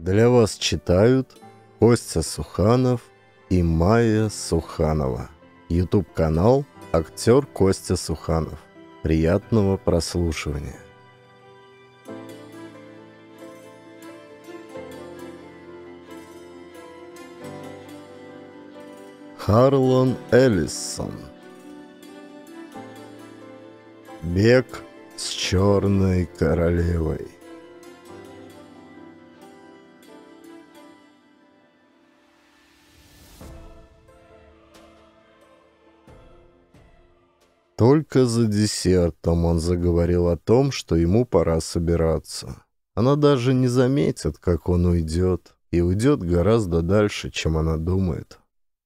Для вас читают Костя Суханов и Майя Суханова. YouTube-канал «Актер Костя Суханов». Приятного прослушивания. Харлон Эллисон Бег с черной королевой Только за десертом он заговорил о том, что ему пора собираться. Она даже не заметит, как он уйдет. И уйдет гораздо дальше, чем она думает.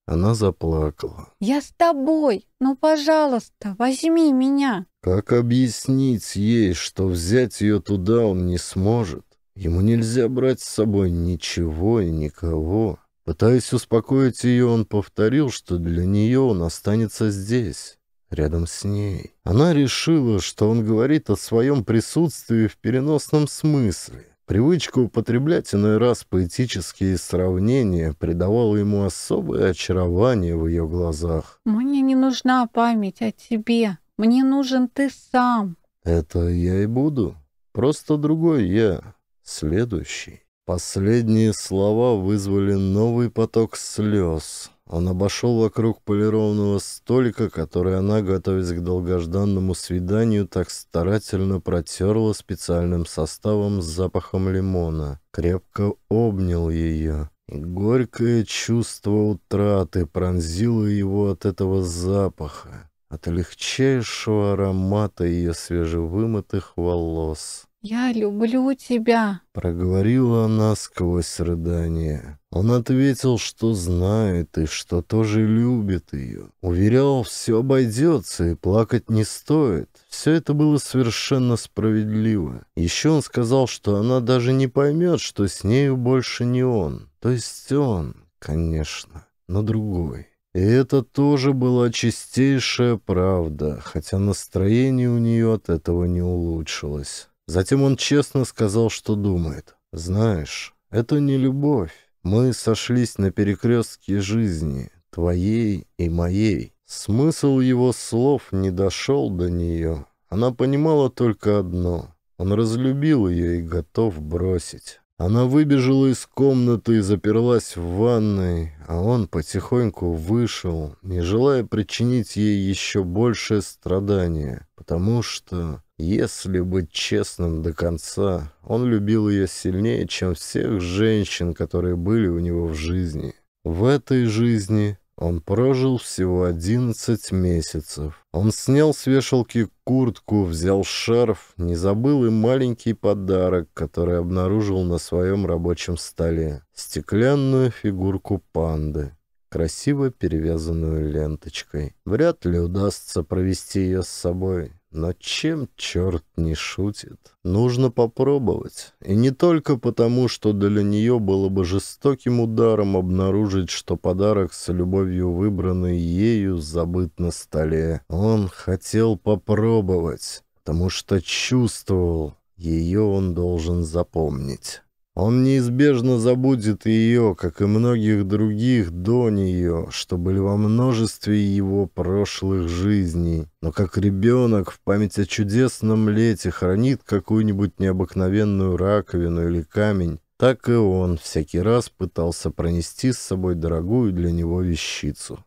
Она заплакала. «Я с тобой! Ну, пожалуйста, возьми меня!» Как объяснить ей, что взять ее туда он не сможет? Ему нельзя брать с собой ничего и никого. Пытаясь успокоить ее, он повторил, что для нее он останется здесь рядом с ней. Она решила, что он говорит о своем присутствии в переносном смысле. Привычка употреблять иной раз поэтические сравнения придавала ему особое очарование в ее глазах. «Мне не нужна память о тебе. Мне нужен ты сам». «Это я и буду. Просто другой я. Следующий». Последние слова вызвали новый поток слез. Он обошел вокруг полированного столика, который она, готовясь к долгожданному свиданию, так старательно протерла специальным составом с запахом лимона. Крепко обнял ее. горькое чувство утраты пронзило его от этого запаха, от легчайшего аромата ее свежевымытых волос. «Я люблю тебя», — проговорила она сквозь рыдание. Он ответил, что знает и что тоже любит ее. Уверял, все обойдется и плакать не стоит. Все это было совершенно справедливо. Еще он сказал, что она даже не поймет, что с нею больше не он. То есть он, конечно, но другой. И это тоже была чистейшая правда, хотя настроение у нее от этого не улучшилось. Затем он честно сказал, что думает. «Знаешь, это не любовь. Мы сошлись на перекрестке жизни, твоей и моей. Смысл его слов не дошел до нее. Она понимала только одно. Он разлюбил ее и готов бросить». Она выбежала из комнаты и заперлась в ванной, а он потихоньку вышел, не желая причинить ей еще большее страдание, потому что если быть честным до конца, он любил ее сильнее, чем всех женщин, которые были у него в жизни. В этой жизни он прожил всего 11 месяцев. Он снял с вешалки куртку, взял шарф, не забыл и маленький подарок, который обнаружил на своем рабочем столе. Стеклянную фигурку панды красиво перевязанную ленточкой. Вряд ли удастся провести ее с собой. Но чем черт не шутит? Нужно попробовать. И не только потому, что для нее было бы жестоким ударом обнаружить, что подарок с любовью выбранный ею забыт на столе. Он хотел попробовать, потому что чувствовал, ее он должен запомнить. Он неизбежно забудет ее, как и многих других до нее, что были во множестве его прошлых жизней. Но как ребенок в память о чудесном лете хранит какую-нибудь необыкновенную раковину или камень, так и он всякий раз пытался пронести с собой дорогую для него вещицу.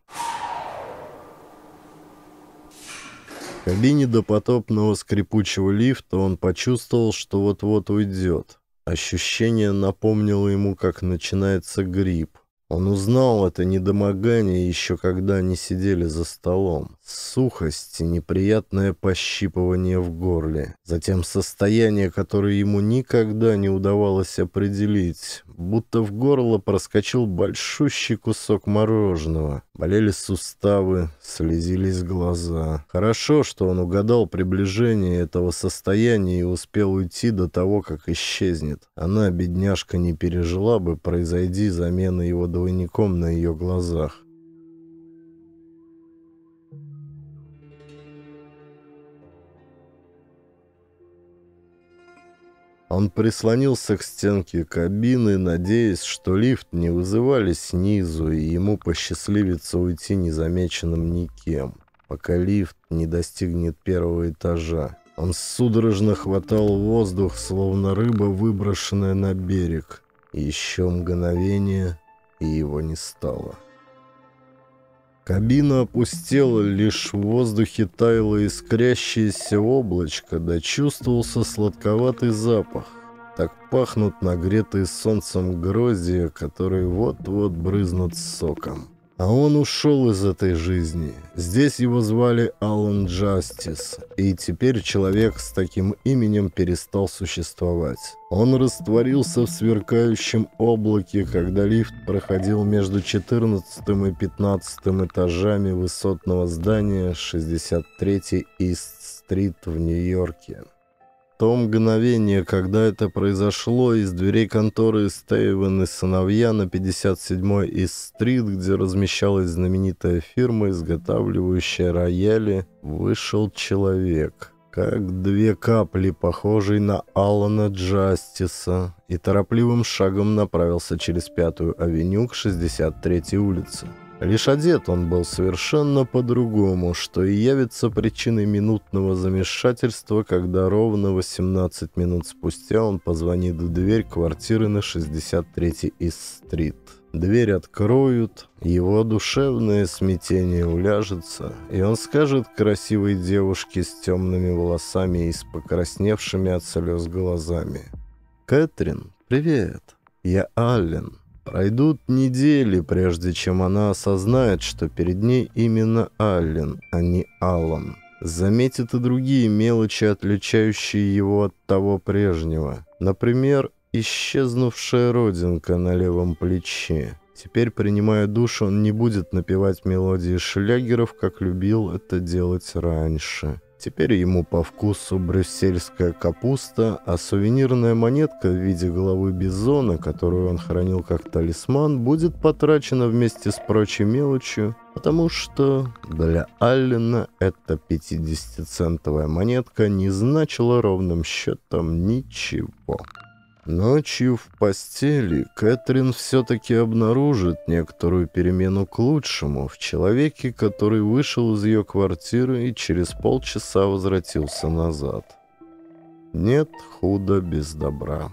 В кабине допотопного скрипучего лифта он почувствовал, что вот-вот уйдет. Ощущение напомнило ему, как начинается грипп. Он узнал это недомогание еще когда они сидели за столом. Сухость неприятное пощипывание в горле. Затем состояние, которое ему никогда не удавалось определить. Будто в горло проскочил большущий кусок мороженого. Болели суставы, слезились глаза. Хорошо, что он угадал приближение этого состояния и успел уйти до того, как исчезнет. Она, бедняжка, не пережила бы, произойди замена его двойником на ее глазах. Он прислонился к стенке кабины, надеясь, что лифт не вызывали снизу, и ему посчастливится уйти незамеченным никем, пока лифт не достигнет первого этажа. Он судорожно хватал воздух, словно рыба, выброшенная на берег. Еще мгновение, и его не стало. Кабина опустела, лишь в воздухе таяло искрящееся облачко, да чувствовался сладковатый запах. Так пахнут нагретые солнцем гроздья, которые вот-вот брызнут соком. А он ушел из этой жизни. Здесь его звали Алан Джастис, и теперь человек с таким именем перестал существовать. Он растворился в сверкающем облаке, когда лифт проходил между 14 и 15 этажами высотного здания 63 Ист-стрит в Нью-Йорке то мгновение, когда это произошло, из дверей конторы Стейвен и сыновья на 57-й Ист-стрит, где размещалась знаменитая фирма, изготавливающая рояли, вышел человек, как две капли, похожий на Алана Джастиса, и торопливым шагом направился через Пятую авеню к 63-й улице. Лишь одет он был совершенно по-другому, что и явится причиной минутного замешательства, когда ровно 18 минут спустя он позвонит в дверь квартиры на 63-й Ист-стрит. Дверь откроют, его душевное смятение уляжется, и он скажет красивой девушке с темными волосами и с покрасневшими от слез глазами. «Кэтрин, привет, я Аллен». Пройдут недели, прежде чем она осознает, что перед ней именно Аллен, а не Аллан. Заметит и другие мелочи, отличающие его от того прежнего. Например, исчезнувшая родинка на левом плече. Теперь, принимая душ, он не будет напевать мелодии шлягеров, как любил это делать раньше. Теперь ему по вкусу брюссельская капуста, а сувенирная монетка в виде головы бизона, которую он хранил как талисман, будет потрачена вместе с прочей мелочью, потому что для Аллена эта 50-центовая монетка не значила ровным счетом ничего. Ночью в постели Кэтрин все-таки обнаружит некоторую перемену к лучшему в человеке, который вышел из ее квартиры и через полчаса возвратился назад. Нет худа без добра.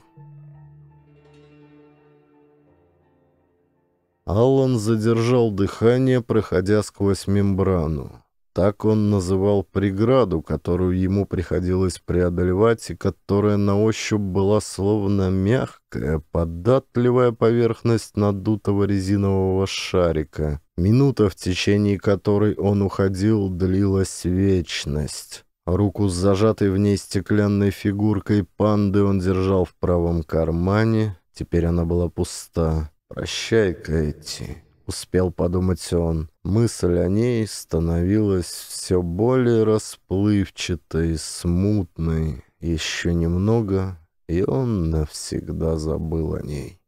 Аллан задержал дыхание, проходя сквозь мембрану. Так он называл преграду, которую ему приходилось преодолевать и которая на ощупь была словно мягкая, податливая поверхность надутого резинового шарика. Минута, в течение которой он уходил, длилась вечность. Руку с зажатой в ней стеклянной фигуркой панды он держал в правом кармане. Теперь она была пуста. «Прощай, Кэти» успел подумать он. Мысль о ней становилась все более расплывчатой, смутной. Еще немного, и он навсегда забыл о ней.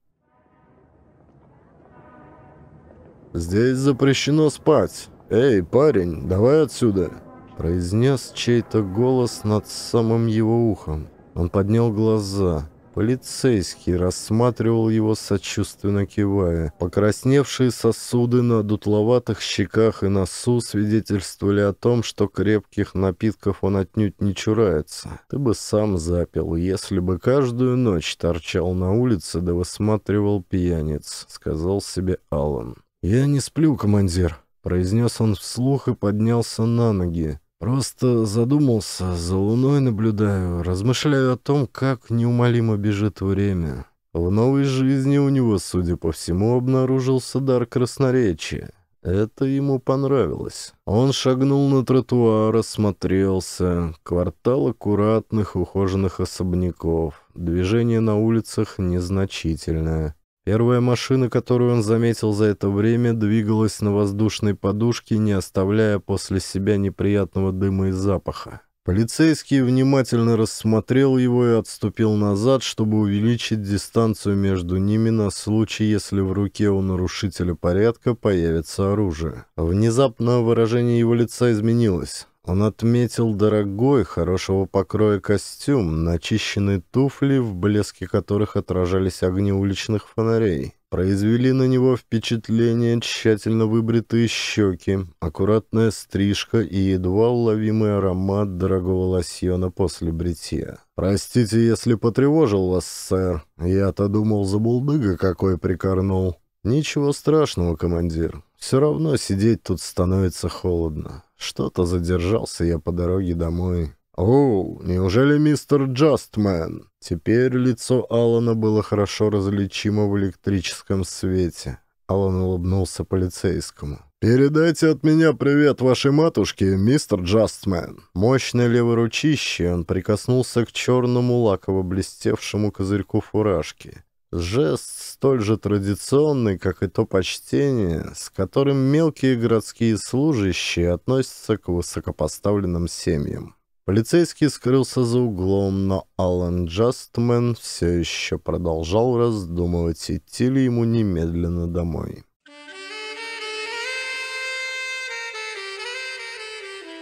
«Здесь запрещено спать! Эй, парень, давай отсюда!» Произнес чей-то голос над самым его ухом. Он поднял глаза. Полицейский рассматривал его, сочувственно кивая. Покрасневшие сосуды на дутловатых щеках и носу свидетельствовали о том, что крепких напитков он отнюдь не чурается. Ты бы сам запил, если бы каждую ночь торчал на улице да высматривал пьяниц, сказал себе Аллан. «Я не сплю, командир», — произнес он вслух и поднялся на ноги. Просто задумался, за луной наблюдаю, размышляю о том, как неумолимо бежит время. В новой жизни у него, судя по всему, обнаружился дар красноречия. Это ему понравилось. Он шагнул на тротуар, осмотрелся. Квартал аккуратных, ухоженных особняков. Движение на улицах незначительное. Первая машина, которую он заметил за это время, двигалась на воздушной подушке, не оставляя после себя неприятного дыма и запаха. Полицейский внимательно рассмотрел его и отступил назад, чтобы увеличить дистанцию между ними на случай, если в руке у нарушителя порядка появится оружие. Внезапно выражение его лица изменилось. Он отметил дорогой, хорошего покроя костюм, начищенные туфли, в блеске которых отражались огни уличных фонарей. Произвели на него впечатление тщательно выбритые щеки, аккуратная стрижка и едва уловимый аромат дорогого лосьона после бритья. «Простите, если потревожил вас, сэр. Я-то думал, за булдыга какой прикорнул». «Ничего страшного, командир. Все равно сидеть тут становится холодно. Что-то задержался я по дороге домой. «О, неужели мистер Джастмен?» Теперь лицо Алана было хорошо различимо в электрическом свете. Алан улыбнулся полицейскому. «Передайте от меня привет вашей матушке, мистер Джастмен». Мощное леворучище он прикоснулся к черному лаково блестевшему козырьку фуражки. Жест столь же традиционный, как и то почтение, с которым мелкие городские служащие относятся к высокопоставленным семьям. Полицейский скрылся за углом, но Алан Джастмен все еще продолжал раздумывать, идти ли ему немедленно домой.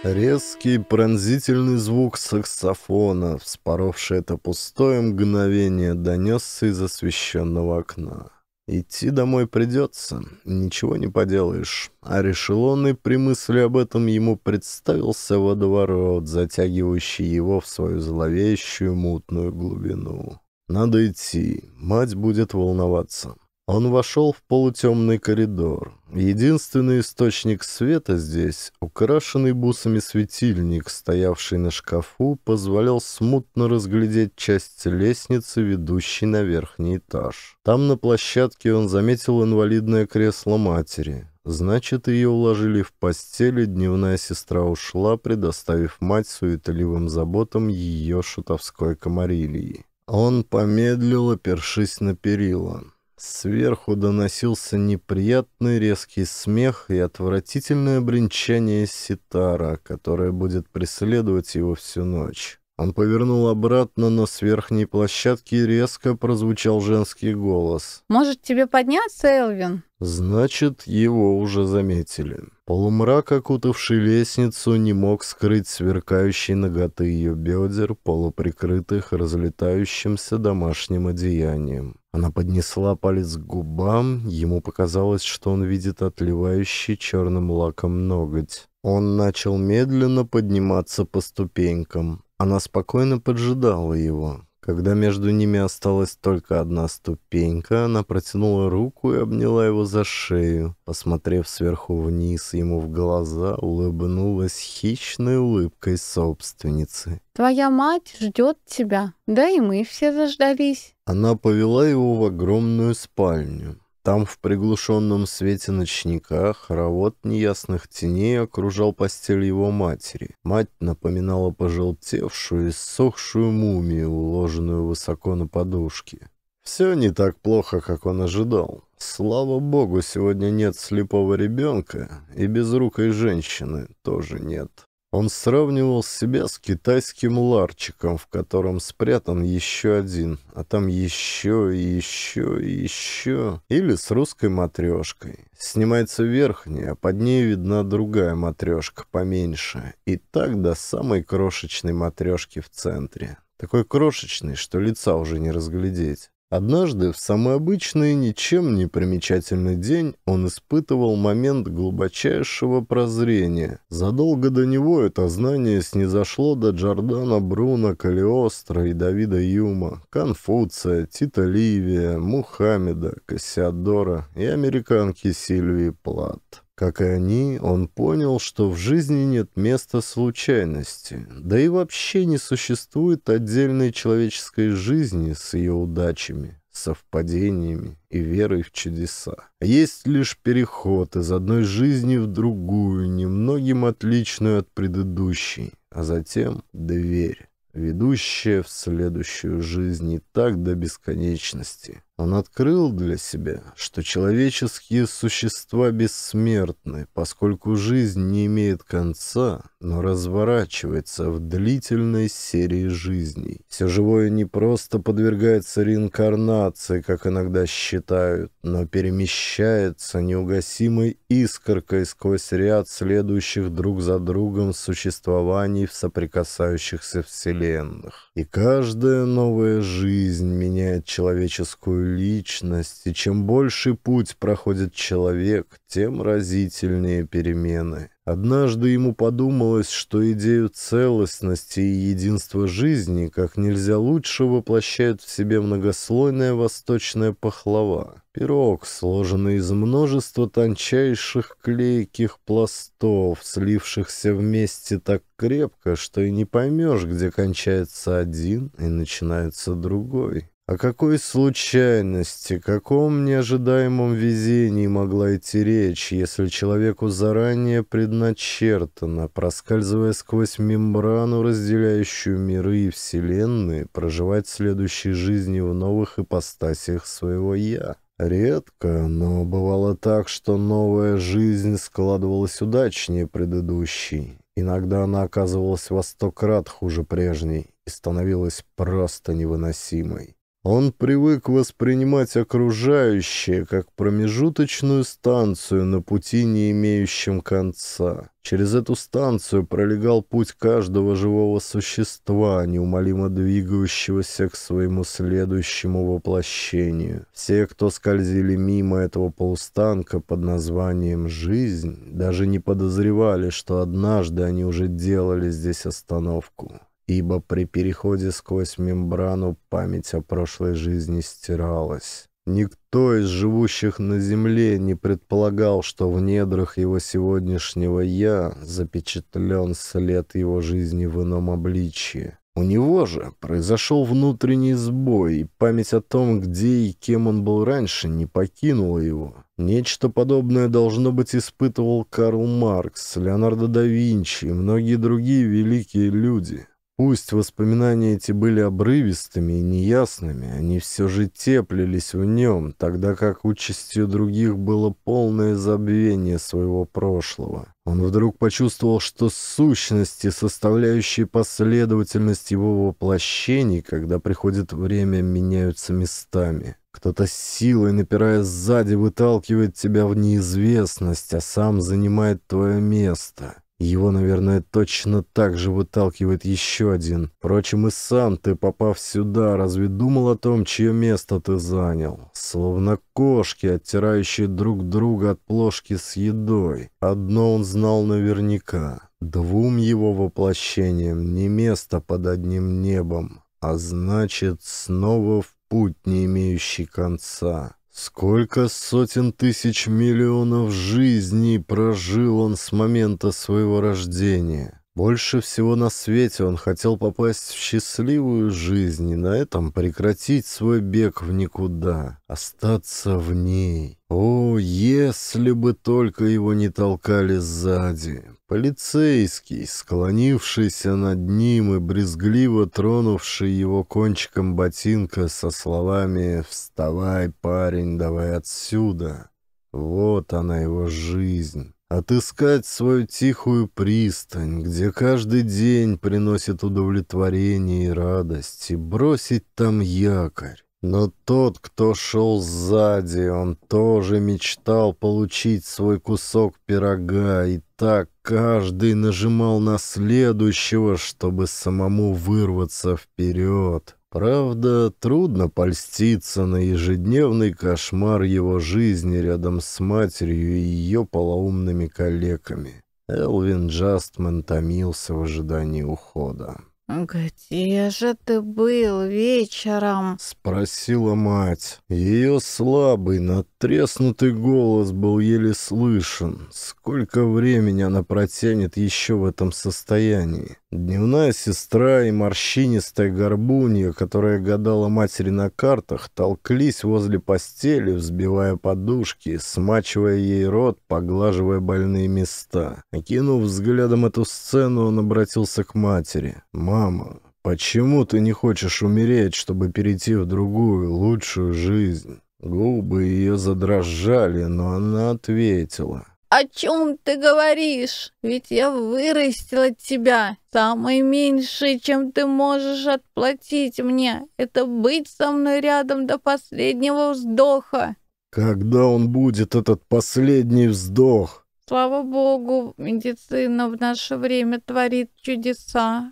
Резкий пронзительный звук саксофона, вспоровший это пустое мгновение, донесся из освещенного окна. Идти домой придется, ничего не поделаешь. А решил и при мысли об этом ему представился водоворот, затягивающий его в свою зловещую мутную глубину. Надо идти, мать будет волноваться. Он вошел в полутемный коридор. Единственный источник света здесь, украшенный бусами светильник, стоявший на шкафу, позволял смутно разглядеть часть лестницы, ведущей на верхний этаж. Там на площадке он заметил инвалидное кресло матери. Значит, ее уложили в постели, дневная сестра ушла, предоставив мать суетливым заботам ее шутовской комарилии. Он помедлил, опершись на перила. Сверху доносился неприятный резкий смех и отвратительное бренчание ситара, которое будет преследовать его всю ночь. Он повернул обратно, но с верхней площадки резко прозвучал женский голос. «Может, тебе подняться, Элвин?» «Значит, его уже заметили». Полумрак, окутавший лестницу, не мог скрыть сверкающие ноготы ее бедер, полуприкрытых разлетающимся домашним одеянием. Она поднесла палец к губам, ему показалось, что он видит отливающий черным лаком ноготь. Он начал медленно подниматься по ступенькам. Она спокойно поджидала его. Когда между ними осталась только одна ступенька, она протянула руку и обняла его за шею. Посмотрев сверху вниз ему в глаза, улыбнулась хищной улыбкой собственницы. «Твоя мать ждет тебя, да и мы все заждались». Она повела его в огромную спальню. Там в приглушенном свете ночника хоровод неясных теней окружал постель его матери. Мать напоминала пожелтевшую и сохшую мумию, уложенную высоко на подушке. Все не так плохо, как он ожидал. Слава богу, сегодня нет слепого ребенка, и безрукой женщины тоже нет. Он сравнивал себя с китайским ларчиком, в котором спрятан еще один, а там еще и еще и еще. Или с русской матрешкой. Снимается верхняя, а под ней видна другая матрешка, поменьше. И так до самой крошечной матрешки в центре. Такой крошечной, что лица уже не разглядеть. Однажды, в самый обычный, ничем не примечательный день, он испытывал момент глубочайшего прозрения. Задолго до него это знание снизошло до Джордана Бруна, Калиостро и Давида Юма, Конфуция, Тита Ливия, Мухаммеда, Кассиадора и американки Сильвии Плат. Как и они, он понял, что в жизни нет места случайности, да и вообще не существует отдельной человеческой жизни с ее удачами, совпадениями и верой в чудеса. Есть лишь переход из одной жизни в другую, немногим отличную от предыдущей, а затем дверь, ведущая в следующую жизнь и так до бесконечности. Он открыл для себя, что человеческие существа бессмертны, поскольку жизнь не имеет конца, но разворачивается в длительной серии жизней. Все живое не просто подвергается реинкарнации, как иногда считают, но перемещается неугасимой искоркой сквозь ряд следующих друг за другом существований в соприкасающихся вселенных. И каждая новая жизнь меняет человеческую свою личность, и чем больше путь проходит человек, тем разительнее перемены. Однажды ему подумалось, что идею целостности и единства жизни как нельзя лучше воплощает в себе многослойная восточная пахлава. Пирог, сложенный из множества тончайших клейких пластов, слившихся вместе так крепко, что и не поймешь, где кончается один и начинается другой. О какой случайности, каком неожидаемом везении могла идти речь, если человеку заранее предначертано, проскальзывая сквозь мембрану, разделяющую миры и вселенные, проживать следующей жизни в новых ипостасях своего «я»? Редко, но бывало так, что новая жизнь складывалась удачнее предыдущей. Иногда она оказывалась во сто крат хуже прежней и становилась просто невыносимой. Он привык воспринимать окружающее как промежуточную станцию на пути, не имеющем конца. Через эту станцию пролегал путь каждого живого существа, неумолимо двигающегося к своему следующему воплощению. Все, кто скользили мимо этого полустанка под названием «Жизнь», даже не подозревали, что однажды они уже делали здесь остановку ибо при переходе сквозь мембрану память о прошлой жизни стиралась. Никто из живущих на Земле не предполагал, что в недрах его сегодняшнего «я» запечатлен след его жизни в ином обличии. У него же произошел внутренний сбой, и память о том, где и кем он был раньше, не покинула его. Нечто подобное, должно быть, испытывал Карл Маркс, Леонардо да Винчи и многие другие великие люди. Пусть воспоминания эти были обрывистыми и неясными, они все же теплились в нем, тогда как участью других было полное забвение своего прошлого. Он вдруг почувствовал, что сущности, составляющие последовательность его воплощений, когда приходит время, меняются местами. Кто-то силой, напирая сзади, выталкивает тебя в неизвестность, а сам занимает твое место. Его, наверное, точно так же выталкивает еще один. Впрочем, и сам ты, попав сюда, разве думал о том, чье место ты занял? Словно кошки, оттирающие друг друга от плошки с едой. Одно он знал наверняка. Двум его воплощениям не место под одним небом, а значит, снова в путь, не имеющий конца. Сколько сотен тысяч миллионов жизней прожил он с момента своего рождения. Больше всего на свете он хотел попасть в счастливую жизнь и на этом прекратить свой бег в никуда, остаться в ней. О, если бы только его не толкали сзади, Полицейский, склонившийся над ним и брезгливо тронувший его кончиком ботинка со словами «Вставай, парень, давай отсюда!» Вот она его жизнь. Отыскать свою тихую пристань, где каждый день приносит удовлетворение и радость, и бросить там якорь. Но тот, кто шел сзади, он тоже мечтал получить свой кусок пирога, и так Каждый нажимал на следующего, чтобы самому вырваться вперед. Правда, трудно польститься на ежедневный кошмар его жизни рядом с матерью и ее полоумными коллегами. Элвин Джастман томился в ожидании ухода. «Где же ты был вечером?» — спросила мать. Ее слабый, натреснутый голос был еле слышен. Сколько времени она протянет еще в этом состоянии? Дневная сестра и морщинистая горбунья, которая гадала матери на картах, толклись возле постели, взбивая подушки, смачивая ей рот, поглаживая больные места. Окинув взглядом эту сцену, он обратился к матери. «Мама, почему ты не хочешь умереть, чтобы перейти в другую, лучшую жизнь?» Губы ее задрожали, но она ответила. «О чем ты говоришь? Ведь я вырастила тебя. Самое меньшее, чем ты можешь отплатить мне, это быть со мной рядом до последнего вздоха». «Когда он будет, этот последний вздох?» «Слава богу, медицина в наше время творит чудеса».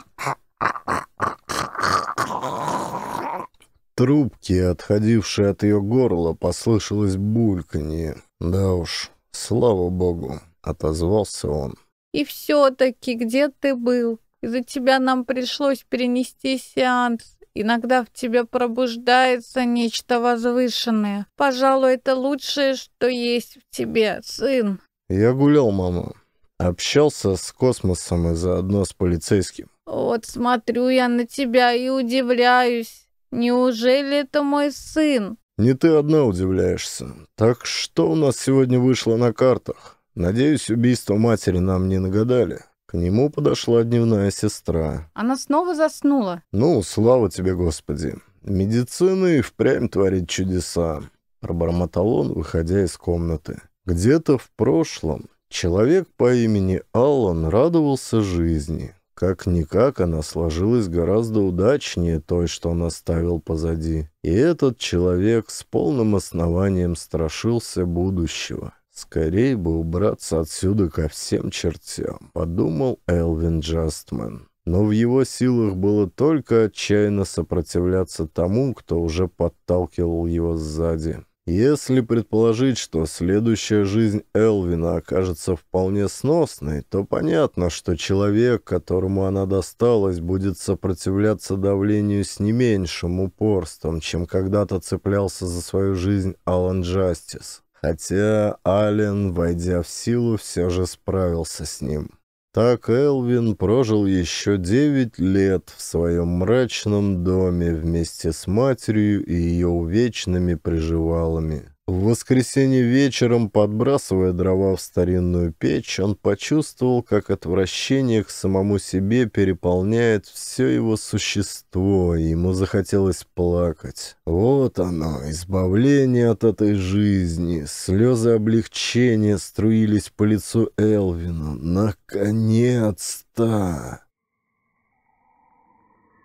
Трубки, отходившие от ее горла, послышалось бульканье. Да уж, «Слава богу!» — отозвался он. «И все-таки где ты был? Из-за тебя нам пришлось перенести сеанс. Иногда в тебе пробуждается нечто возвышенное. Пожалуй, это лучшее, что есть в тебе, сын». «Я гулял, мама. Общался с космосом и заодно с полицейским». «Вот смотрю я на тебя и удивляюсь. Неужели это мой сын?» Не ты одна удивляешься. Так что у нас сегодня вышло на картах? Надеюсь, убийство матери нам не нагадали. К нему подошла дневная сестра. Она снова заснула. Ну, слава тебе, Господи. Медицина и впрямь творит чудеса. Пробормотал он, выходя из комнаты. Где-то в прошлом человек по имени Аллан радовался жизни. Как-никак она сложилась гораздо удачнее той, что он оставил позади. И этот человек с полным основанием страшился будущего. «Скорей бы убраться отсюда ко всем чертям», — подумал Элвин Джастмен. Но в его силах было только отчаянно сопротивляться тому, кто уже подталкивал его сзади. Если предположить, что следующая жизнь Элвина окажется вполне сносной, то понятно, что человек, которому она досталась, будет сопротивляться давлению с не меньшим упорством, чем когда-то цеплялся за свою жизнь Алан Джастис. Хотя Ален, войдя в силу, все же справился с ним. Так Элвин прожил еще девять лет в своем мрачном доме вместе с матерью и ее увечными приживалами. В воскресенье вечером, подбрасывая дрова в старинную печь, он почувствовал, как отвращение к самому себе переполняет все его существо, и ему захотелось плакать. Вот оно, избавление от этой жизни. Слезы облегчения струились по лицу Элвина. Наконец-то!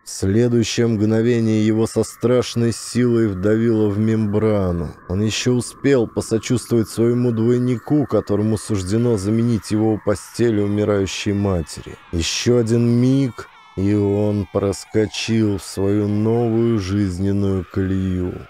В следующее мгновение его со страшной силой вдавило в мембрану. Он еще успел посочувствовать своему двойнику, которому суждено заменить его у постели умирающей матери. Еще один миг, и он проскочил в свою новую жизненную колею.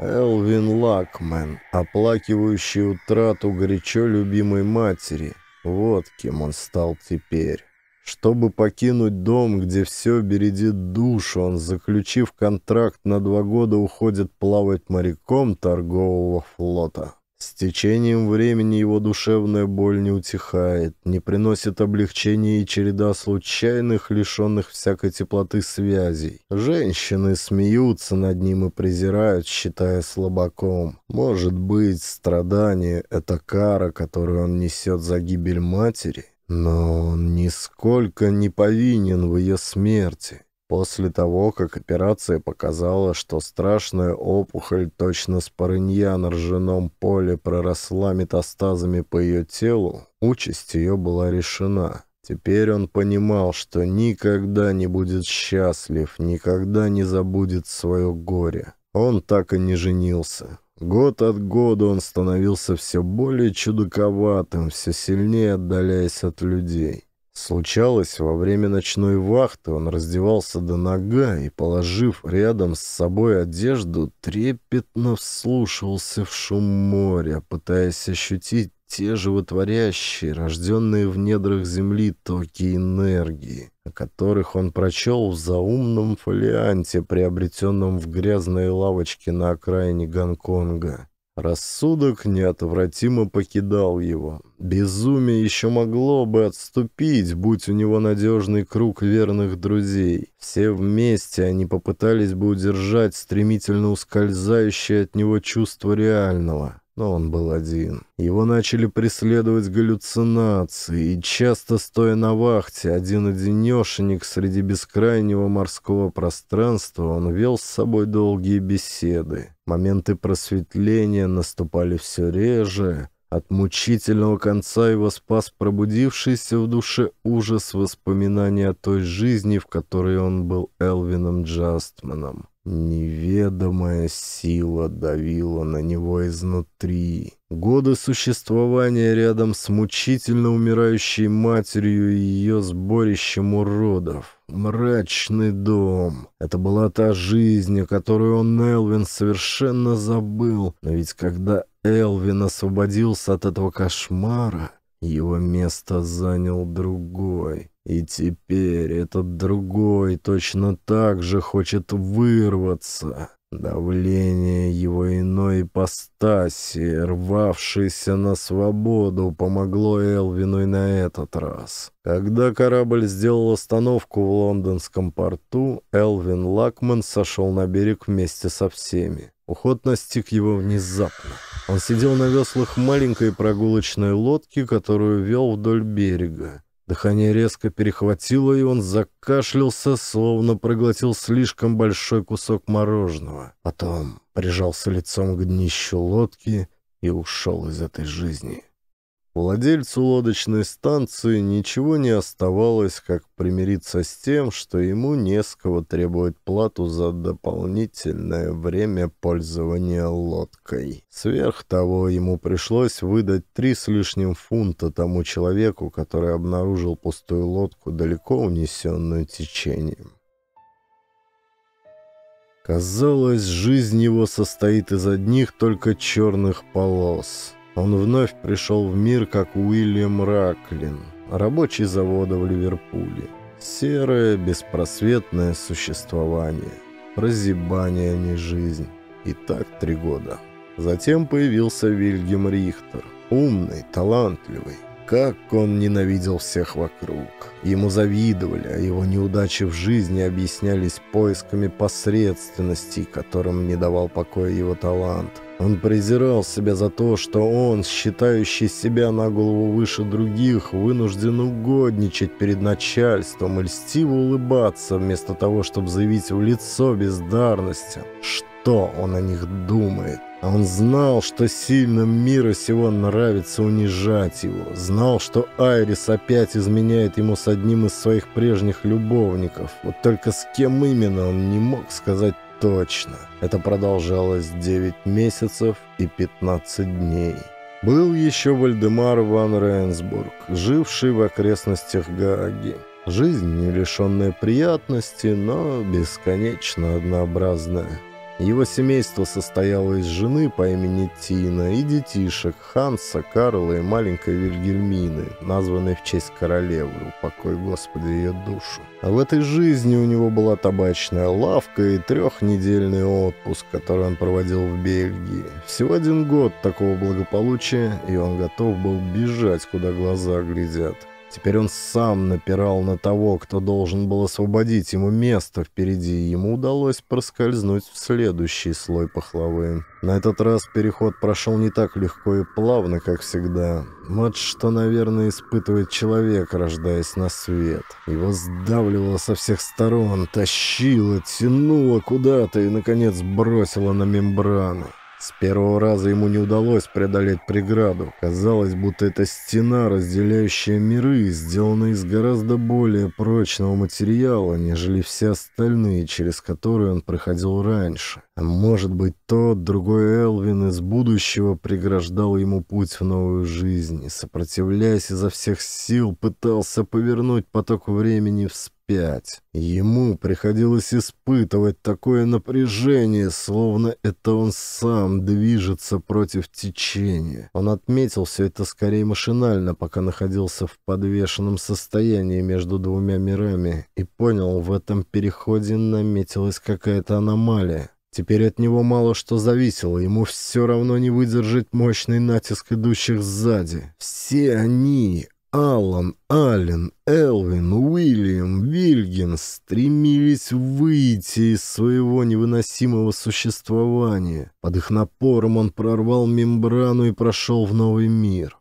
Элвин Лакмен, оплакивающий утрату горячо любимой матери, вот кем он стал теперь. Чтобы покинуть дом, где все бередит душу, он, заключив контракт на два года, уходит плавать моряком торгового флота. С течением времени его душевная боль не утихает, не приносит облегчения и череда случайных, лишенных всякой теплоты связей. Женщины смеются над ним и презирают, считая слабаком. Может быть, страдание — это кара, которую он несет за гибель матери? Но он нисколько не повинен в ее смерти. После того, как операция показала, что страшная опухоль точно с парынья на ржаном поле проросла метастазами по ее телу, участь ее была решена. Теперь он понимал, что никогда не будет счастлив, никогда не забудет свое горе. Он так и не женился. Год от года он становился все более чудаковатым, все сильнее отдаляясь от людей. Случалось, во время ночной вахты он раздевался до нога и, положив рядом с собой одежду, трепетно вслушивался в шум моря, пытаясь ощутить те животворящие, рожденные в недрах земли токи энергии, о которых он прочел в заумном фолианте, приобретенном в грязной лавочке на окраине Гонконга. Рассудок неотвратимо покидал его. Безумие еще могло бы отступить, будь у него надежный круг верных друзей. Все вместе они попытались бы удержать стремительно ускользающее от него чувство реального. Но он был один. Его начали преследовать галлюцинации, и часто, стоя на вахте, один-одинешенек среди бескрайнего морского пространства, он вел с собой долгие беседы. Моменты просветления наступали все реже. От мучительного конца его спас пробудившийся в душе ужас воспоминаний о той жизни, в которой он был Элвином Джастманом. Неведомая сила давила на него изнутри. Годы существования рядом с мучительно умирающей матерью и ее сборищем уродов. Мрачный дом. Это была та жизнь, которую он, Элвин, совершенно забыл. Но ведь когда Элвин освободился от этого кошмара, его место занял другой. И теперь этот другой точно так же хочет вырваться. Давление его иной ипостаси, рвавшейся на свободу, помогло Элвину и на этот раз. Когда корабль сделал остановку в лондонском порту, Элвин Лакман сошел на берег вместе со всеми. Уход настиг его внезапно. Он сидел на веслах маленькой прогулочной лодки, которую вел вдоль берега. Дыхание резко перехватило, и он закашлялся, словно проглотил слишком большой кусок мороженого. Потом прижался лицом к днищу лодки и ушел из этой жизни. Владельцу лодочной станции ничего не оставалось, как примириться с тем, что ему не с кого требует плату за дополнительное время пользования лодкой. Сверх того, ему пришлось выдать три с лишним фунта тому человеку, который обнаружил пустую лодку, далеко унесенную течением. Казалось, жизнь его состоит из одних только черных полос — он вновь пришел в мир, как Уильям Раклин, рабочий завода в Ливерпуле. Серое, беспросветное существование, прозябание, а не жизнь. И так три года. Затем появился Вильгем Рихтер, умный, талантливый. Как он ненавидел всех вокруг. Ему завидовали, а его неудачи в жизни объяснялись поисками посредственности, которым не давал покоя его талант – он презирал себя за то, что он, считающий себя на голову выше других, вынужден угодничать перед начальством и льстиво улыбаться, вместо того, чтобы заявить в лицо бездарности, что он о них думает. он знал, что сильным мира сего нравится унижать его. Знал, что Айрис опять изменяет ему с одним из своих прежних любовников. Вот только с кем именно он не мог сказать точно. Это продолжалось 9 месяцев и 15 дней. Был еще Вальдемар ван Рейнсбург, живший в окрестностях Гааги. Жизнь, не лишенная приятности, но бесконечно однообразная. Его семейство состояло из жены по имени Тина и детишек Ханса, Карла и маленькой Вильгельмины, названной в честь королевы, упокой Господи ее душу. А в этой жизни у него была табачная лавка и трехнедельный отпуск, который он проводил в Бельгии. Всего один год такого благополучия, и он готов был бежать, куда глаза глядят. Теперь он сам напирал на того, кто должен был освободить ему место впереди, и ему удалось проскользнуть в следующий слой пахлавы. На этот раз переход прошел не так легко и плавно, как всегда. Вот что, наверное, испытывает человек, рождаясь на свет. Его сдавливало со всех сторон, тащило, тянуло куда-то и, наконец, бросило на мембрану. С первого раза ему не удалось преодолеть преграду. Казалось, будто эта стена, разделяющая миры, сделана из гораздо более прочного материала, нежели все остальные, через которые он проходил раньше. А может быть, тот, другой Элвин из будущего преграждал ему путь в новую жизнь и, сопротивляясь изо всех сил, пытался повернуть поток времени вспять пять. Ему приходилось испытывать такое напряжение, словно это он сам движется против течения. Он отметил все это скорее машинально, пока находился в подвешенном состоянии между двумя мирами, и понял, в этом переходе наметилась какая-то аномалия. Теперь от него мало что зависело, ему все равно не выдержать мощный натиск идущих сзади. Все они, Аллан, Аллен, Элвин, Уильям, Вильгин стремились выйти из своего невыносимого существования. Под их напором он прорвал мембрану и прошел в новый мир.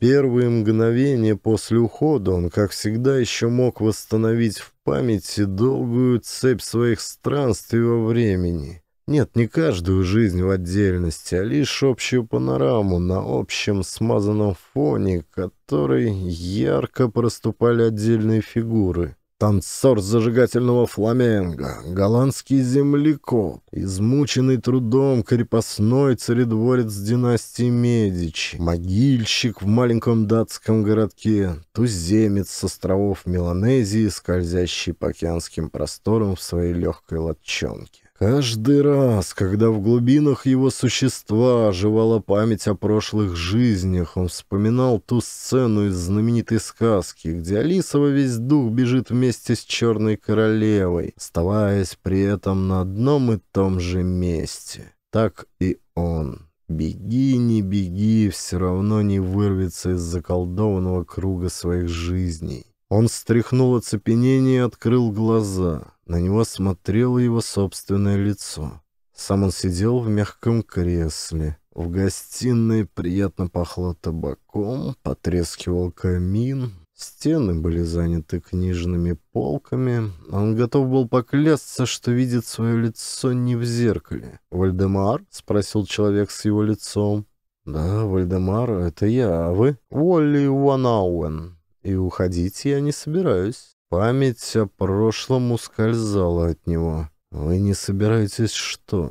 Первые мгновения после ухода он, как всегда, еще мог восстановить в памяти долгую цепь своих странствий во времени — нет, не каждую жизнь в отдельности, а лишь общую панораму на общем смазанном фоне, которой ярко проступали отдельные фигуры. Танцор зажигательного фламенго, голландский землекоп, измученный трудом крепостной царедворец династии Медичи, могильщик в маленьком датском городке, туземец с островов Меланезии, скользящий по океанским просторам в своей легкой латчонке. Каждый раз, когда в глубинах его существа оживала память о прошлых жизнях, он вспоминал ту сцену из знаменитой сказки, где Алиса во весь дух бежит вместе с Черной Королевой, оставаясь при этом на одном и том же месте. Так и он. Беги, не беги, все равно не вырвется из заколдованного круга своих жизней. Он стряхнул оцепенение и открыл глаза. На него смотрело его собственное лицо. Сам он сидел в мягком кресле. В гостиной приятно пахло табаком, потрескивал камин. Стены были заняты книжными полками. Он готов был поклясться, что видит свое лицо не в зеркале. «Вальдемар?» — спросил человек с его лицом. «Да, Вальдемар, это я, а вы?» «Уолли Ван Ауэн. И уходить я не собираюсь». Память о прошлом ускользала от него. «Вы не собираетесь что?»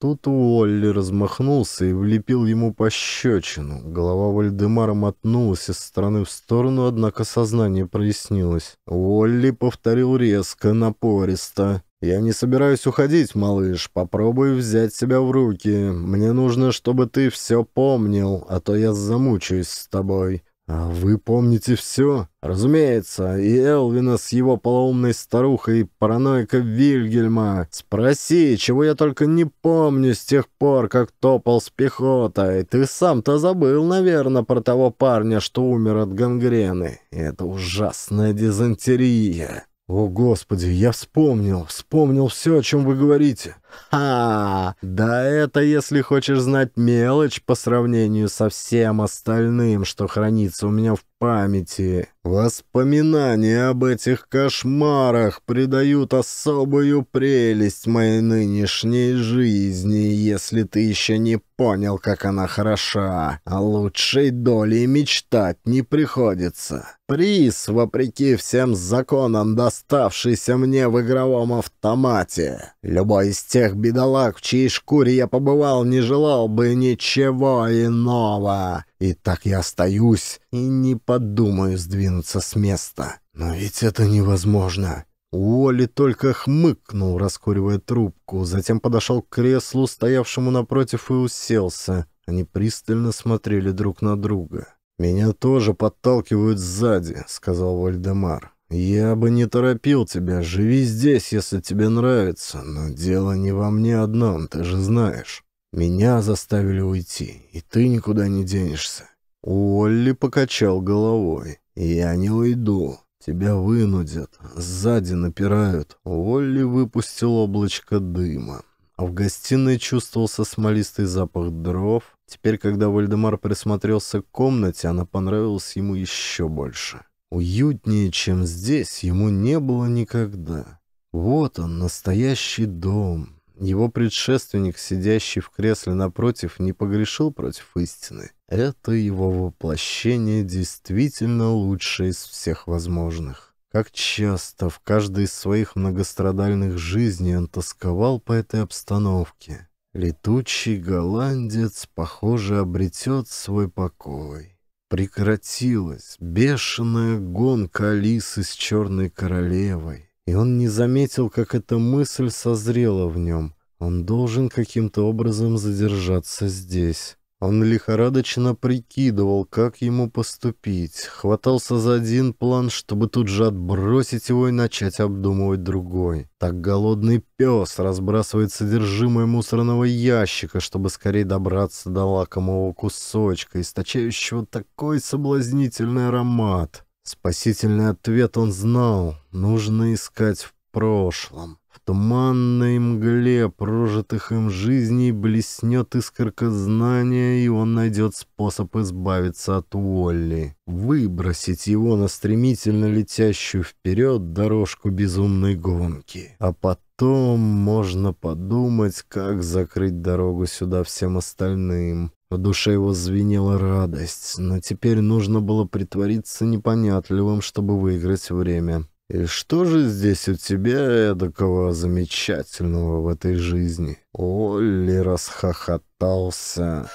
Тут Уолли размахнулся и влепил ему пощечину. Голова Вальдемара мотнулась из стороны в сторону, однако сознание прояснилось. Уолли повторил резко, напористо. «Я не собираюсь уходить, малыш. Попробуй взять себя в руки. Мне нужно, чтобы ты все помнил, а то я замучаюсь с тобой». «А вы помните все?» «Разумеется, и Элвина с его полоумной старухой, и параноика Вильгельма. Спроси, чего я только не помню с тех пор, как топал с пехотой. Ты сам-то забыл, наверное, про того парня, что умер от гангрены. Это ужасная дизентерия». «О, Господи, я вспомнил, вспомнил все, о чем вы говорите. Ха! Да это, если хочешь знать, мелочь по сравнению со всем остальным, что хранится у меня в памяти. Воспоминания об этих кошмарах придают особую прелесть моей нынешней жизни, если ты еще не понял, как она хороша. О а лучшей доли мечтать не приходится. Приз, вопреки всем законам, доставшийся мне в игровом автомате. Любой из тех, тех бедолаг, в чьей шкуре я побывал, не желал бы ничего иного. И так я остаюсь и не подумаю сдвинуться с места. Но ведь это невозможно. Уолли только хмыкнул, раскуривая трубку, затем подошел к креслу, стоявшему напротив, и уселся. Они пристально смотрели друг на друга. «Меня тоже подталкивают сзади», — сказал Вальдемар. «Я бы не торопил тебя. Живи здесь, если тебе нравится. Но дело не во мне одном, ты же знаешь. Меня заставили уйти, и ты никуда не денешься». Уолли покачал головой. «Я не уйду. Тебя вынудят. Сзади напирают». Уолли выпустил облачко дыма. А в гостиной чувствовался смолистый запах дров. Теперь, когда Вальдемар присмотрелся к комнате, она понравилась ему еще больше. Уютнее, чем здесь, ему не было никогда. Вот он, настоящий дом. Его предшественник, сидящий в кресле напротив, не погрешил против истины. Это его воплощение действительно лучшее из всех возможных. Как часто в каждой из своих многострадальных жизней он тосковал по этой обстановке. Летучий голландец, похоже, обретет свой покой. Прекратилась бешеная гонка Алисы с черной королевой. И он не заметил, как эта мысль созрела в нем. Он должен каким-то образом задержаться здесь. Он лихорадочно прикидывал, как ему поступить, хватался за один план, чтобы тут же отбросить его и начать обдумывать другой. Так голодный пес разбрасывает содержимое мусорного ящика, чтобы скорее добраться до лакомого кусочка, источающего такой соблазнительный аромат. Спасительный ответ он знал, нужно искать в прошлом. В туманной мгле прожитых им жизней блеснет искорка знания, и он найдет способ избавиться от Уолли, выбросить его на стремительно летящую вперед дорожку безумной гонки. А потом можно подумать, как закрыть дорогу сюда всем остальным. В душе его звенела радость, но теперь нужно было притвориться непонятливым, чтобы выиграть время. И что же здесь у тебя такого замечательного в этой жизни? Олли расхохотался.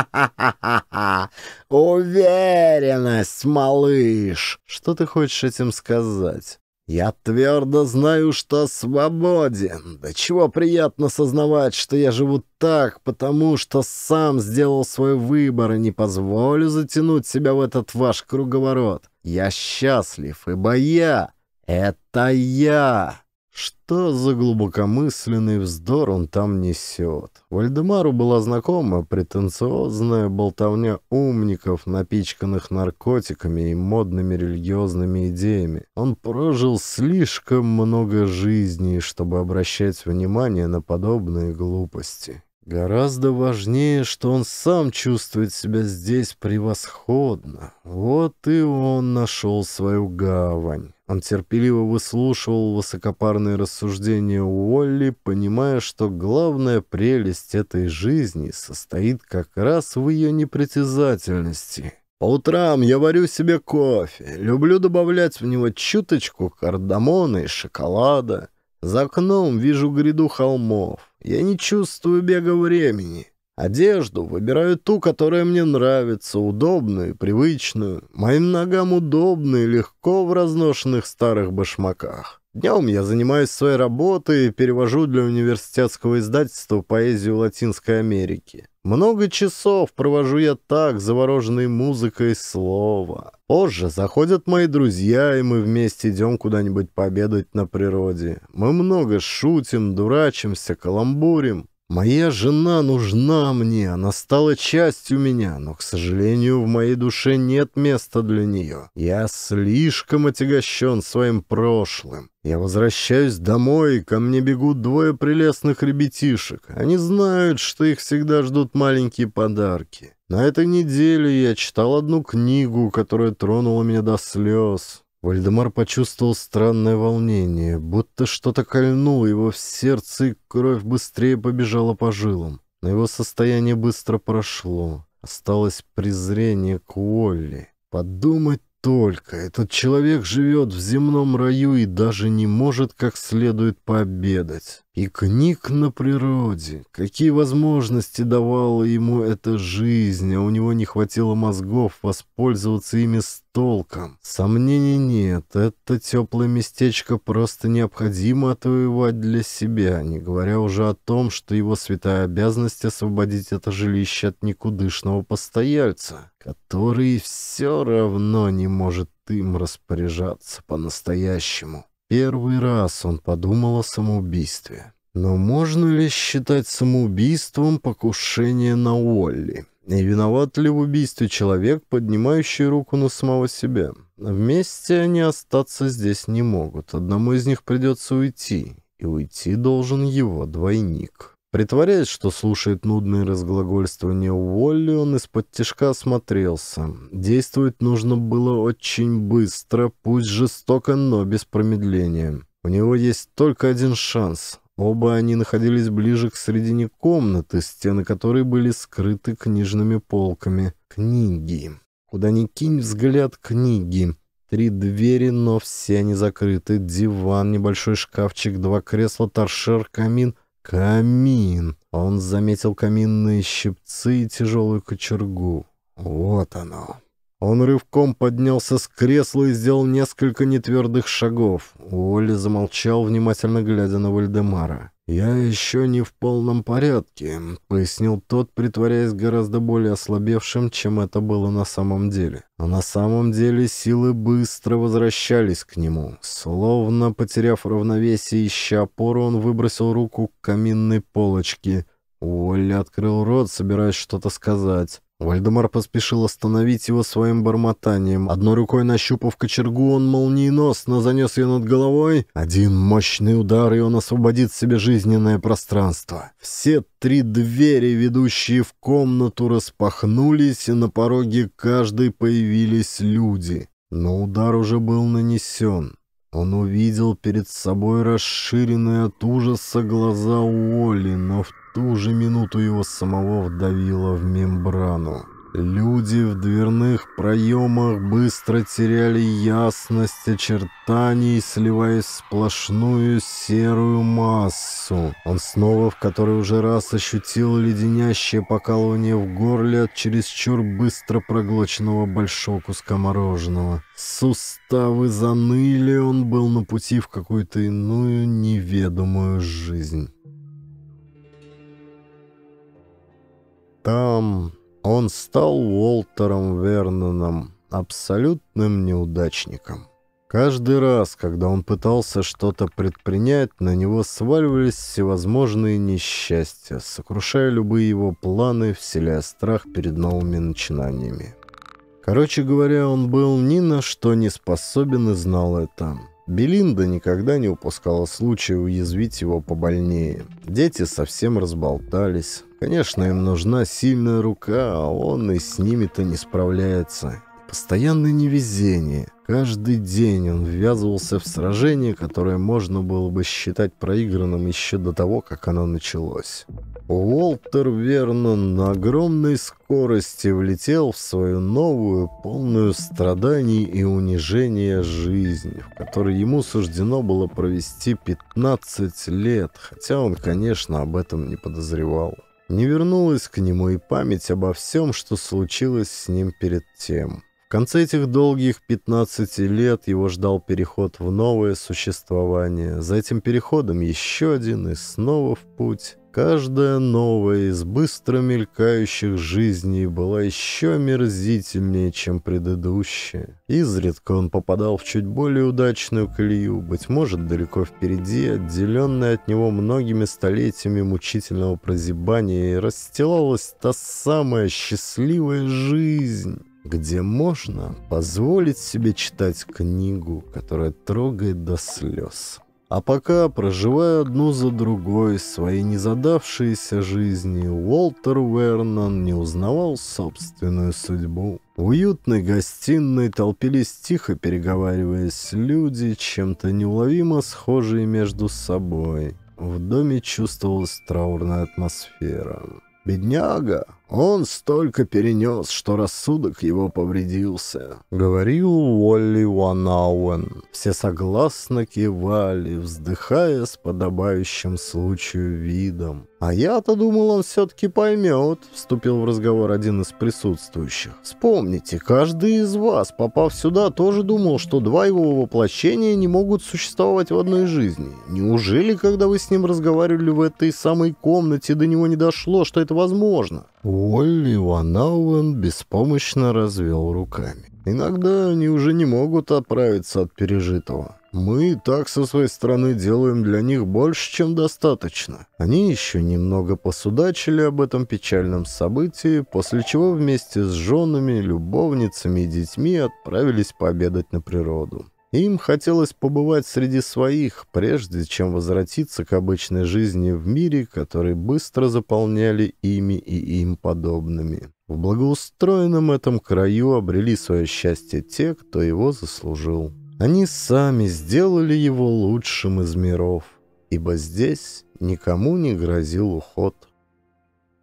Уверенность, малыш! Что ты хочешь этим сказать?» Я твердо знаю, что свободен. Да чего приятно сознавать, что я живу так, потому что сам сделал свой выбор и не позволю затянуть себя в этот ваш круговорот. Я счастлив, ибо я — это я!» Что за глубокомысленный вздор он там несет? Вальдемару была знакома претенциозная болтовня умников, напичканных наркотиками и модными религиозными идеями. Он прожил слишком много жизней, чтобы обращать внимание на подобные глупости. Гораздо важнее, что он сам чувствует себя здесь превосходно. Вот и он нашел свою гавань. Он терпеливо выслушивал высокопарные рассуждения Уолли, понимая, что главная прелесть этой жизни состоит как раз в ее непритязательности. «По утрам я варю себе кофе. Люблю добавлять в него чуточку кардамона и шоколада». За окном вижу гряду холмов. Я не чувствую бега времени. Одежду выбираю ту, которая мне нравится, удобную, привычную. Моим ногам удобно и легко в разношенных старых башмаках. Днем я занимаюсь своей работой и перевожу для университетского издательства поэзию Латинской Америки. Много часов провожу я так, завороженный музыкой слова. Позже заходят мои друзья, и мы вместе идем куда-нибудь пообедать на природе. Мы много шутим, дурачимся, каламбурим. Моя жена нужна мне, она стала частью меня, но, к сожалению, в моей душе нет места для нее. Я слишком отягощен своим прошлым. Я возвращаюсь домой, ко мне бегут двое прелестных ребятишек. Они знают, что их всегда ждут маленькие подарки. На этой неделе я читал одну книгу, которая тронула меня до слез. Вальдемар почувствовал странное волнение, будто что-то кольнуло его в сердце, и кровь быстрее побежала по жилам. Но его состояние быстро прошло. Осталось презрение к Уолли. Подумать только, этот человек живет в земном раю и даже не может как следует пообедать. И книг на природе. Какие возможности давала ему эта жизнь, а у него не хватило мозгов воспользоваться ими с толком. Сомнений нет, это теплое местечко просто необходимо отвоевать для себя, не говоря уже о том, что его святая обязанность освободить это жилище от никудышного постояльца который все равно не может им распоряжаться по-настоящему. Первый раз он подумал о самоубийстве. Но можно ли считать самоубийством покушение на Уолли? И виноват ли в убийстве человек, поднимающий руку на самого себя? Вместе они остаться здесь не могут. Одному из них придется уйти. И уйти должен его двойник. Притворяясь, что слушает нудные разглагольствования Уолли, он из-под тишка смотрелся. Действовать нужно было очень быстро, пусть жестоко, но без промедления. У него есть только один шанс. Оба они находились ближе к середине комнаты, стены которой были скрыты книжными полками. Книги. Куда ни кинь взгляд книги. Три двери, но все они закрыты. Диван, небольшой шкафчик, два кресла, торшер, камин — Камин. Он заметил каминные щипцы и тяжелую кочергу. Вот оно. Он рывком поднялся с кресла и сделал несколько нетвердых шагов. Уолли замолчал, внимательно глядя на Вальдемара. «Я еще не в полном порядке», — пояснил тот, притворяясь гораздо более ослабевшим, чем это было на самом деле. Но а на самом деле силы быстро возвращались к нему. Словно потеряв равновесие, ища опору, он выбросил руку к каминной полочке. Уолли открыл рот, собираясь что-то сказать. Вальдемар поспешил остановить его своим бормотанием. Одной рукой нащупав кочергу, он молниеносно занес ее над головой. Один мощный удар, и он освободит себе жизненное пространство. Все три двери, ведущие в комнату, распахнулись, и на пороге каждой появились люди. Но удар уже был нанесен. Он увидел перед собой расширенные от ужаса глаза Уолли, но в ту же минуту его самого вдавило в мембрану. Люди в дверных проемах быстро теряли ясность очертаний, сливаясь в сплошную серую массу. Он снова в который уже раз ощутил леденящее покалывание в горле от чересчур быстро проглоченного большого куска мороженого. Суставы заныли, он был на пути в какую-то иную неведомую жизнь. там он стал Уолтером Верноном, абсолютным неудачником. Каждый раз, когда он пытался что-то предпринять, на него сваливались всевозможные несчастья, сокрушая любые его планы, вселяя страх перед новыми начинаниями. Короче говоря, он был ни на что не способен и знал это. Белинда никогда не упускала случая уязвить его побольнее. Дети совсем разболтались. Конечно, им нужна сильная рука, а он и с ними-то не справляется. Постоянное невезение. Каждый день он ввязывался в сражение, которое можно было бы считать проигранным еще до того, как оно началось. Уолтер Вернон на огромной скорости влетел в свою новую, полную страданий и унижения жизнь, в которой ему суждено было провести 15 лет, хотя он, конечно, об этом не подозревал. Не вернулась к нему и память обо всем, что случилось с ним перед тем. В конце этих долгих 15 лет его ждал переход в новое существование. За этим переходом еще один и снова в путь. Каждая новая из быстро мелькающих жизней была еще мерзительнее, чем предыдущая. Изредка он попадал в чуть более удачную колею, быть может, далеко впереди, отделенная от него многими столетиями мучительного прозябания, и расстилалась та самая счастливая жизнь где можно позволить себе читать книгу, которая трогает до слез. А пока, проживая одну за другой свои незадавшиеся жизни, Уолтер Вернон не узнавал собственную судьбу. В уютной гостиной толпились тихо переговариваясь люди, чем-то неуловимо схожие между собой. В доме чувствовалась траурная атмосфера. «Бедняга!» Он столько перенес, что рассудок его повредился. Говорил Уолли Ауэн. Все согласно кивали, вздыхая с подобающим случаю видом. «А я-то думал, он все-таки поймет», — вступил в разговор один из присутствующих. «Вспомните, каждый из вас, попав сюда, тоже думал, что два его воплощения не могут существовать в одной жизни. Неужели, когда вы с ним разговаривали в этой самой комнате, до него не дошло, что это возможно? Уолли Ван Аллен беспомощно развел руками. «Иногда они уже не могут отправиться от пережитого. Мы так со своей стороны делаем для них больше, чем достаточно. Они еще немного посудачили об этом печальном событии, после чего вместе с женами, любовницами и детьми отправились пообедать на природу. Им хотелось побывать среди своих, прежде чем возвратиться к обычной жизни в мире, который быстро заполняли ими и им подобными. В благоустроенном этом краю обрели свое счастье те, кто его заслужил. Они сами сделали его лучшим из миров, ибо здесь никому не грозил уход.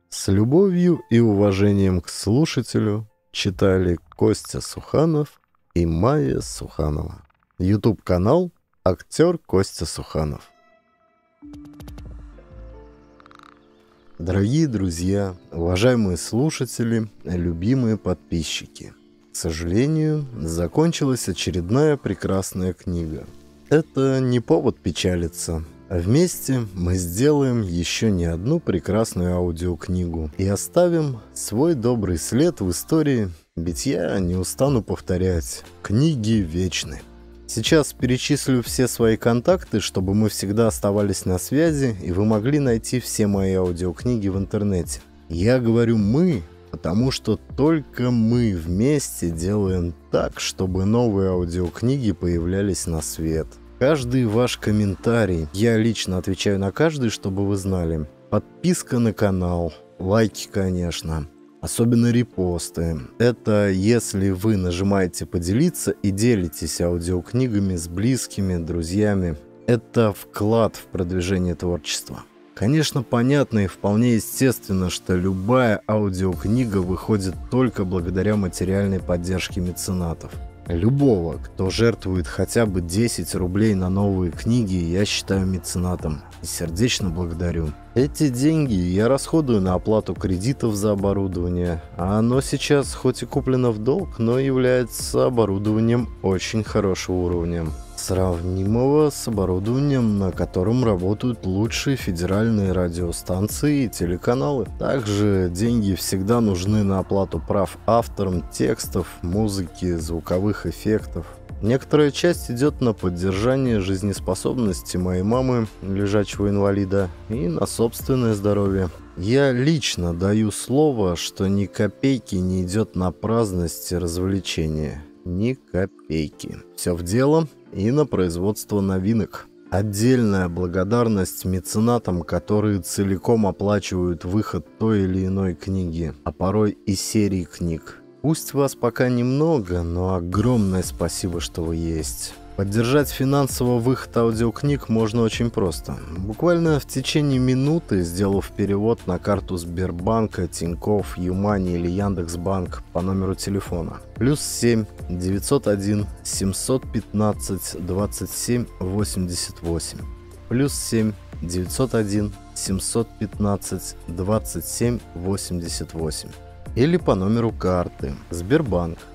С любовью и уважением к слушателю читали Костя Суханов и Майя Суханова. YouTube-канал «Актер Костя Суханов». Дорогие друзья, уважаемые слушатели, любимые подписчики. К сожалению, закончилась очередная прекрасная книга. Это не повод печалиться, Вместе мы сделаем еще не одну прекрасную аудиокнигу и оставим свой добрый след в истории, ведь я не устану повторять, книги вечны. Сейчас перечислю все свои контакты, чтобы мы всегда оставались на связи и вы могли найти все мои аудиокниги в интернете. Я говорю «мы», потому что только мы вместе делаем так, чтобы новые аудиокниги появлялись на свет. Каждый ваш комментарий, я лично отвечаю на каждый, чтобы вы знали. Подписка на канал, лайки, конечно особенно репосты. Это если вы нажимаете «Поделиться» и делитесь аудиокнигами с близкими, друзьями. Это вклад в продвижение творчества. Конечно, понятно и вполне естественно, что любая аудиокнига выходит только благодаря материальной поддержке меценатов – Любого, кто жертвует хотя бы 10 рублей на новые книги, я считаю меценатом и сердечно благодарю. Эти деньги я расходую на оплату кредитов за оборудование, а оно сейчас хоть и куплено в долг, но является оборудованием очень хорошего уровня сравнимого с оборудованием, на котором работают лучшие федеральные радиостанции и телеканалы. Также деньги всегда нужны на оплату прав авторам текстов, музыки, звуковых эффектов. Некоторая часть идет на поддержание жизнеспособности моей мамы, лежачего инвалида, и на собственное здоровье. Я лично даю слово, что ни копейки не идет на праздности, развлечения. Ни копейки. Все в дело и на производство новинок. Отдельная благодарность меценатам, которые целиком оплачивают выход той или иной книги, а порой и серии книг. Пусть вас пока немного, но огромное спасибо, что вы есть. Поддержать финансово выход аудиокниг можно очень просто. Буквально в течение минуты, сделав перевод на карту Сбербанка, Тинькофф, Юмани или Яндекс.Банк по номеру телефона. Плюс 7 901 715 27 88. Плюс 7 901 715 27 88. Или по номеру карты Сбербанк 8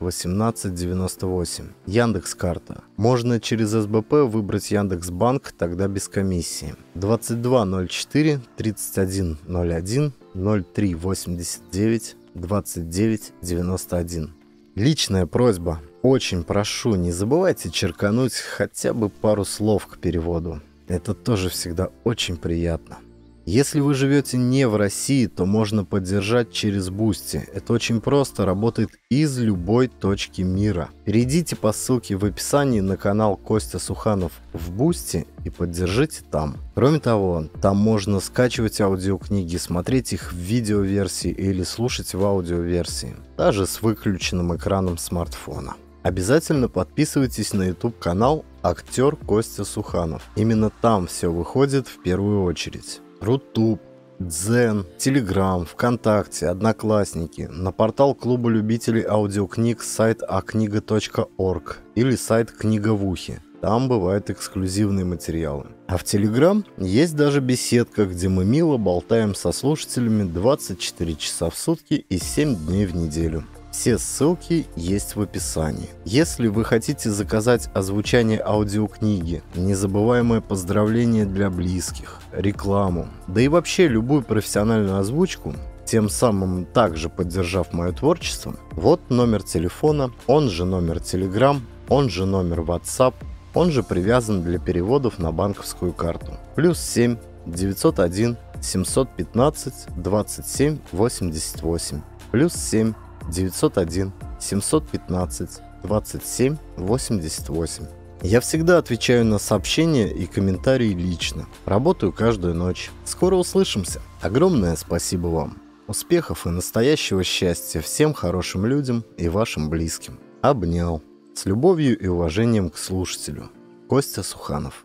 1898. Яндекс карта. Можно через СБП выбрать Яндекс Банк, тогда без комиссии. 2204 3101 0389 2991. Личная просьба. Очень прошу, не забывайте черкануть хотя бы пару слов к переводу. Это тоже всегда очень приятно. Если вы живете не в России, то можно поддержать через Бусти. Это очень просто, работает из любой точки мира. Перейдите по ссылке в описании на канал Костя Суханов в Бусти и поддержите там. Кроме того, там можно скачивать аудиокниги, смотреть их в видеоверсии или слушать в аудиоверсии, даже с выключенным экраном смартфона. Обязательно подписывайтесь на YouTube канал актер Костя Суханов. Именно там все выходит в первую очередь. Рутуб, Дзен, Телеграм, ВКонтакте, Одноклассники, на портал клуба любителей аудиокниг сайт акнига.орг или сайт Книга в ухе. Там бывают эксклюзивные материалы. А в Телеграм есть даже беседка, где мы мило болтаем со слушателями 24 часа в сутки и 7 дней в неделю. Все ссылки есть в описании. Если вы хотите заказать озвучание аудиокниги, незабываемое поздравление для близких, рекламу, да и вообще любую профессиональную озвучку, тем самым также поддержав мое творчество, вот номер телефона, он же номер Telegram, он же номер WhatsApp, он же привязан для переводов на банковскую карту. Плюс 7 901 715 27 88. Плюс 7 901 715 27 88. Я всегда отвечаю на сообщения и комментарии лично. Работаю каждую ночь. Скоро услышимся. Огромное спасибо вам. Успехов и настоящего счастья всем хорошим людям и вашим близким. Обнял. С любовью и уважением к слушателю. Костя Суханов.